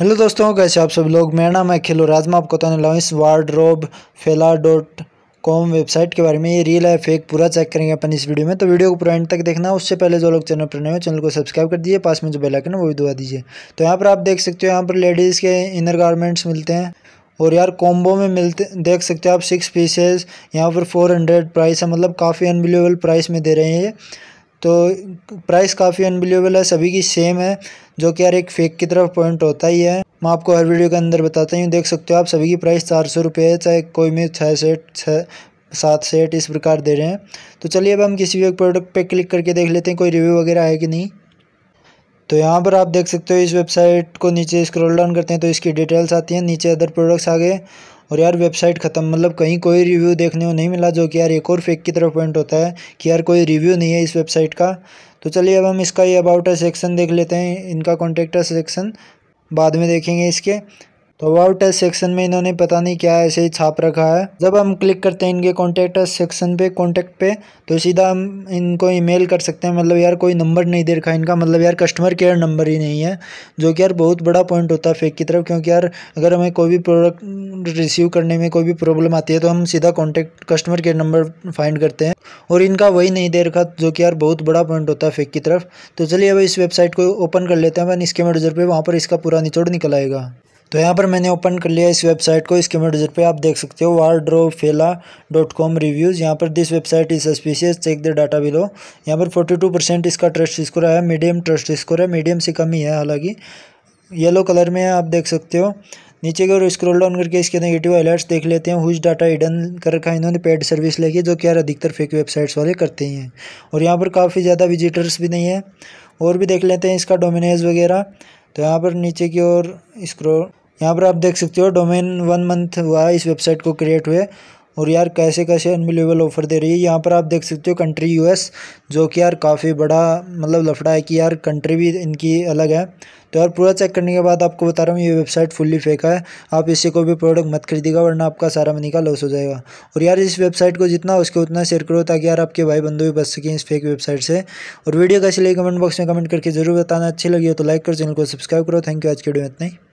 hello दोस्तों कैसे आप सब लोग मेरा नाम है खिलो राजमा आपको बताने लगा इस वार्ड्रोब फेला डॉट कॉम वेबसाइट के बारे में ये रियल है फेक पूरा चेक करेंगे अपन इस वीडियो में तो वीडियो को पूरा एंड तक देखना उससे पहले जो लोग चैनल पर नए हो चैनल को सब्सक्राइब कर दीजिए पास में जो बेलाइकन है वो भी दबा दीजिए तो यहाँ पर आप देख सकते हो यहाँ पर लेडीज़ के इनर गारमेंट्स मिलते हैं और यार कॉम्बो में मिलते देख सकते हो आप सिक्स पीसेज यहाँ पर फोर हंड्रेड प्राइस है मतलब काफ़ी अनबिलीवेबल प्राइस में दे रहे हैं ये तो प्राइस काफ़ी अनबिलीवेबल है सभी की सेम है जो कि यार एक फेक की तरफ पॉइंट होता ही है मैं आपको हर वीडियो के अंदर बताता हूँ देख सकते हो आप सभी की प्राइस चार सौ रुपये है चाहे कोई में छः सेट छः सात सेट इस प्रकार दे रहे हैं तो चलिए अब हम किसी भी एक प्रोडक्ट पे क्लिक करके देख लेते हैं कोई रिव्यू वगैरह है कि नहीं तो यहाँ पर आप देख सकते हो इस वेबसाइट को नीचे स्क्रॉल डाउन करते हैं तो इसकी डिटेल्स आती हैं नीचे अदर प्रोडक्ट्स आ गए और यार वेबसाइट ख़त्म मतलब कहीं कोई रिव्यू देखने को नहीं मिला जो कि यार एक और फेक की तरफ पॉइंट होता है कि यार कोई रिव्यू नहीं है इस वेबसाइट का तो चलिए अब हम इसका ये अबाउट सेक्शन देख लेते हैं इनका कॉन्टेक्ट सेक्शन बाद में देखेंगे इसके तो अबाउट टेस्ट सेक्शन में इन्होंने पता नहीं क्या ऐसे ही छाप रखा है जब हम क्लिक करते हैं इनके कॉन्टैक्ट सेक्शन पे कॉन्टैक्ट पे तो सीधा हम इनको ईमेल कर सकते हैं मतलब यार कोई नंबर नहीं दे रखा इनका मतलब यार कस्टमर केयर नंबर ही नहीं है जो कि यार बहुत बड़ा पॉइंट होता है फेक की तरफ क्योंकि यार अगर हमें कोई भी प्रोडक्ट रिसीव करने में कोई भी प्रॉब्लम आती है तो हम सीधा contact customer care number find करते हैं और इनका वही नहीं दे रखा जो कि यार बहुत बड़ा पॉइंट होता है फेक की तरफ तो चलिए अब इस वेबसाइट को ओपन कर लेते हैं अपन इसके मेडर पर वहाँ पर इसका पूरा निचोड़ निकल आएगा तो यहाँ पर मैंने ओपन कर लिया इस वेबसाइट को इसके मेडिजर पे आप देख सकते हो wardrofela dot com reviews यहाँ पर this website is suspicious check the data below यहाँ पर फोर्टी टू परसेंट इसका ट्रस्ट स्कोर है मीडियम ट्रस्ट स्कोर है मीडियम से कम ही है हालांकि येलो कलर में आप देख सकते हो नीचे की ओर स्क्रॉल डाउन करके इसके नेगेटिव अलर्ट्स देख लेते हैं हुज डाटा हिडन कर रखा है इन्होंने पेड सर्विस लेके जो कि यार अधिकतर फेक वेबसाइट्स वाले करते ही हैं और यहाँ पर काफ़ी ज़्यादा विजिटर्स भी नहीं है और भी देख लेते हैं इसका डोमिनेज वगैरह तो यहाँ पर नीचे की ओर इसक्रो यहाँ पर आप देख सकते हो डोमेन वन मंथ हुआ है इस वेबसाइट को क्रिएट हुए और यार कैसे कैसे अनबिलीवेबल ऑफर दे रही है यहाँ पर आप देख सकते हो कंट्री यूएस जो कि यार काफ़ी बड़ा मतलब लफड़ा है कि यार कंट्री भी इनकी अलग है तो यार पूरा चेक करने के बाद आपको बता रहा हूँ ये वेबसाइट फुल्ली फेक है आप इससे कोई भी प्रोडक्ट मत खरीदेगा वरना आपका सारा मनी का लॉस हो जाएगा और यार इस वेबसाइट को जितना उसके उतना शेयर करो ताकि यार आपके भाई बंधु भी बच सकें इस फेक वेबसाइट से और वीडियो कैसी लगी कमेंट बॉक्स में कमेंट करके जरूर बताना अच्छी लगी हो तो लाइक करो चैनल को सब्सक्राइब करो थैंक यू आज के वीडियो में इतना ही